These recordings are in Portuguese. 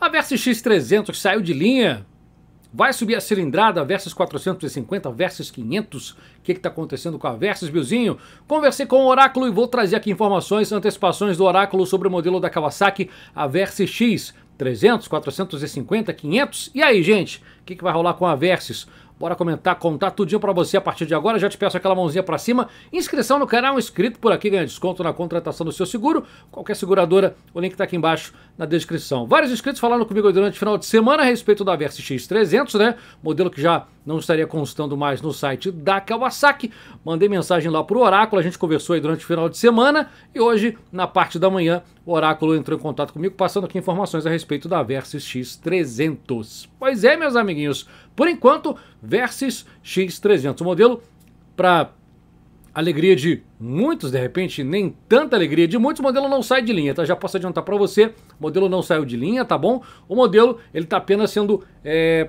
A Versys X300 saiu de linha. Vai subir a cilindrada, Versys 450, Versys 500. O que está acontecendo com a Versys, Bilzinho? Conversei com o Oráculo e vou trazer aqui informações, antecipações do Oráculo sobre o modelo da Kawasaki, a Versys X. 300, 450, 500. E aí, gente? O que, que vai rolar com a Versys? Bora comentar, contar tudinho para você a partir de agora. Já te peço aquela mãozinha para cima. Inscrição no canal, inscrito por aqui, ganha desconto na contratação do seu seguro. Qualquer seguradora, o link está aqui embaixo na descrição. Vários inscritos falaram comigo durante o final de semana a respeito da Versa X300, né? Modelo que já não estaria constando mais no site da Kawasaki. Mandei mensagem lá para o Oráculo, a gente conversou aí durante o final de semana e hoje, na parte da manhã, o Oráculo entrou em contato comigo passando aqui informações a respeito da Versys X300. Pois é, meus amiguinhos, por enquanto, Versys X300, o modelo para alegria de muitos, de repente, nem tanta alegria de muitos, o modelo não sai de linha, tá? Já posso adiantar para você, o modelo não saiu de linha, tá bom? O modelo, ele tá apenas sendo... É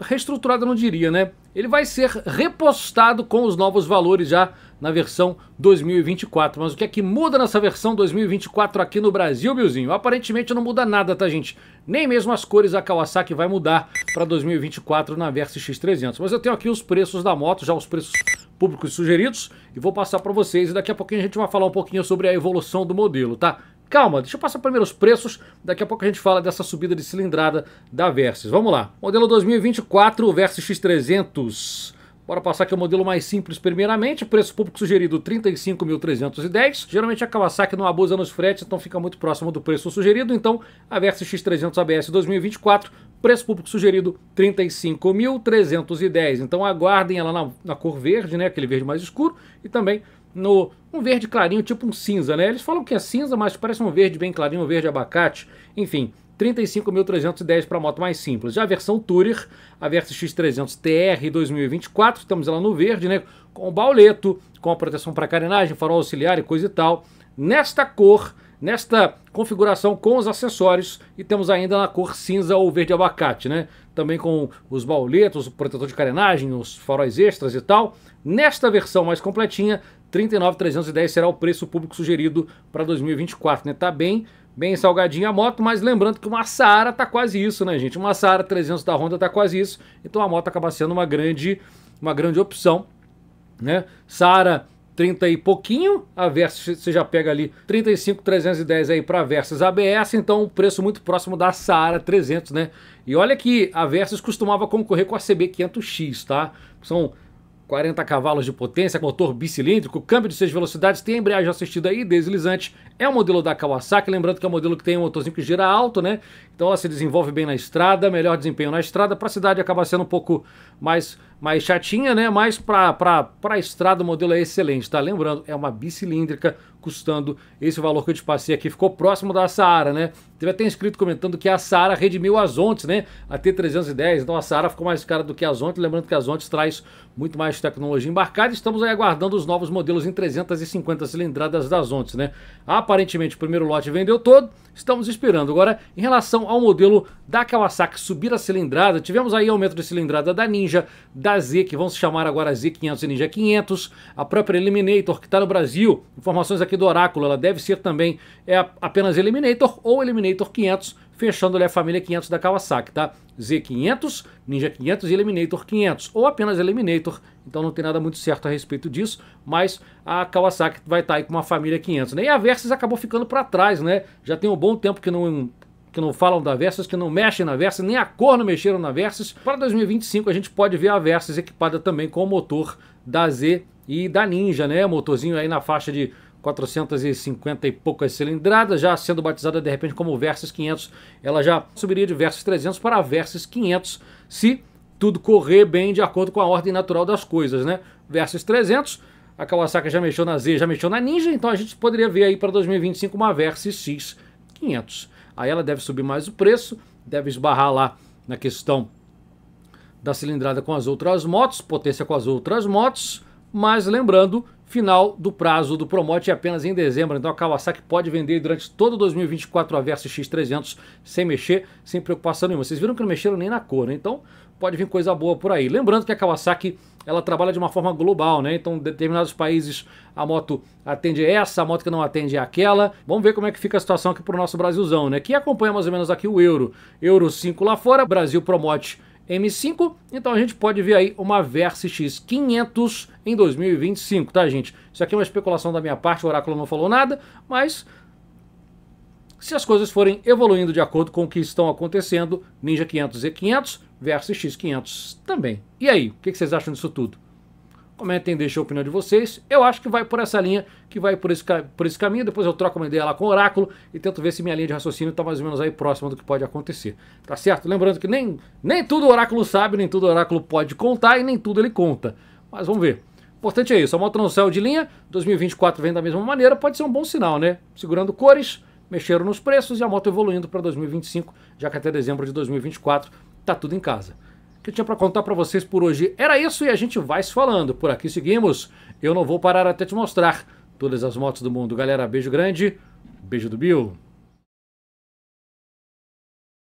reestruturado, não diria, né? Ele vai ser repostado com os novos valores já na versão 2024. Mas o que é que muda nessa versão 2024 aqui no Brasil, Bilzinho? Aparentemente não muda nada, tá, gente? Nem mesmo as cores da Kawasaki vai mudar para 2024 na Versa X300. Mas eu tenho aqui os preços da moto, já os preços públicos sugeridos, e vou passar para vocês. E daqui a pouquinho a gente vai falar um pouquinho sobre a evolução do modelo, tá? Calma, deixa eu passar primeiro os preços, daqui a pouco a gente fala dessa subida de cilindrada da Versys. Vamos lá, modelo 2024 Versys X300. Bora passar aqui o modelo mais simples primeiramente, preço público sugerido 35.310. Geralmente a é Kawasaki não abusa nos fretes, então fica muito próximo do preço sugerido. Então a Versys X300 ABS 2024 Preço público sugerido 35.310. Então aguardem ela na, na, cor verde, né? Aquele verde mais escuro e também no um verde clarinho, tipo um cinza, né? Eles falam que é cinza, mas parece um verde bem clarinho, um verde abacate. Enfim, 35.310 para a moto mais simples. Já a versão Tourer, a versão X300 TR 2024, estamos ela no verde, né? Com o bauleto, com a proteção para carenagem, farol auxiliar e coisa e tal. Nesta cor nesta configuração com os acessórios e temos ainda na cor cinza ou verde abacate, né? Também com os bauletos, o protetor de carenagem, os faróis extras e tal. Nesta versão mais completinha, 39,310 será o preço público sugerido para 2024, né? Tá bem, bem salgadinha a moto, mas lembrando que uma Saara tá quase isso, né, gente? Uma Saara 300 da Honda tá quase isso, então a moto acaba sendo uma grande, uma grande opção, né? Saara 30 e pouquinho, a Versys você já pega ali 35,310 aí para Versys ABS, então um preço muito próximo da Saara 300, né? E olha que a Versys costumava concorrer com a CB500X, tá? São 40 cavalos de potência, motor bicilíndrico, câmbio de 6 velocidades, tem embreagem assistida e deslizante. É um modelo da Kawasaki, lembrando que é um modelo que tem um motorzinho que gira alto, né? Então ela se desenvolve bem na estrada, melhor desempenho na estrada. Para a cidade acaba sendo um pouco mais, mais chatinha, né? Mas para a estrada o modelo é excelente, tá? Lembrando, é uma bicilíndrica custando esse valor que eu te passei aqui. Ficou próximo da Saara, né? Teve até inscrito comentando que a Sara redimiu as Ontes, né? A T310. Então a Sara ficou mais cara do que as Ontes. Lembrando que as Ontes traz muito mais tecnologia embarcada. Estamos aí aguardando os novos modelos em 350 cilindradas das Ontes, né? Aparentemente o primeiro lote vendeu todo. Estamos esperando. Agora, em relação ao modelo da Kawasaki subir a cilindrada, tivemos aí aumento de cilindrada da Ninja, da Z, que vão se chamar agora Z500 e Ninja 500, a própria Eliminator, que está no Brasil. Informações aqui do Oráculo, ela deve ser também é, apenas Eliminator ou Eliminator Eliminator 500, fechando a família 500 da Kawasaki, tá? Z500, Ninja 500 e Eliminator 500, ou apenas Eliminator, então não tem nada muito certo a respeito disso, mas a Kawasaki vai estar tá aí com uma família 500, né? E a Versys acabou ficando para trás, né? Já tem um bom tempo que não que não falam da Versys, que não mexem na Versys, nem a cor não mexeram na Versys. Para 2025 a gente pode ver a Versys equipada também com o motor da Z e da Ninja, né? Motorzinho aí na faixa de 450 e poucas cilindradas, já sendo batizada de repente como Versys 500, ela já subiria de Versys 300 para Versys 500, se tudo correr bem de acordo com a ordem natural das coisas, né? Versys 300, a Kawasaki já mexeu na Z, já mexeu na Ninja, então a gente poderia ver aí para 2025 uma Versys X 500. Aí ela deve subir mais o preço, deve esbarrar lá na questão da cilindrada com as outras motos, potência com as outras motos, mas lembrando final do prazo do Promote é apenas em dezembro, então a Kawasaki pode vender durante todo 2024 a Versa X300 sem mexer, sem preocupação nenhuma. Vocês viram que não mexeram nem na cor, né? Então pode vir coisa boa por aí. Lembrando que a Kawasaki ela trabalha de uma forma global, né? Então, determinados países a moto atende essa, a moto que não atende é aquela. Vamos ver como é que fica a situação aqui para o nosso Brasilzão, né? Que acompanha mais ou menos aqui o euro. Euro 5 lá fora, Brasil Promote M5, então a gente pode ver aí uma Versa X500 em 2025, tá gente? Isso aqui é uma especulação da minha parte, o oráculo não falou nada, mas se as coisas forem evoluindo de acordo com o que estão acontecendo, Ninja 500 e 500 versus X500 também. E aí, o que vocês acham disso tudo? Comentem, deixem a opinião de vocês. Eu acho que vai por essa linha, que vai por esse, por esse caminho. Depois eu troco uma ideia lá com o oráculo e tento ver se minha linha de raciocínio está mais ou menos aí próxima do que pode acontecer. Tá certo? Lembrando que nem, nem tudo o oráculo sabe, nem tudo o oráculo pode contar e nem tudo ele conta. Mas vamos ver importante é isso. A moto não saiu de linha, 2024 vem da mesma maneira, pode ser um bom sinal, né? Segurando cores, mexeram nos preços e a moto evoluindo para 2025, já que até dezembro de 2024 tá tudo em casa que tinha para contar para vocês por hoje era isso e a gente vai se falando. Por aqui seguimos. Eu não vou parar até te mostrar todas as motos do mundo. Galera, beijo grande. Beijo do Bill.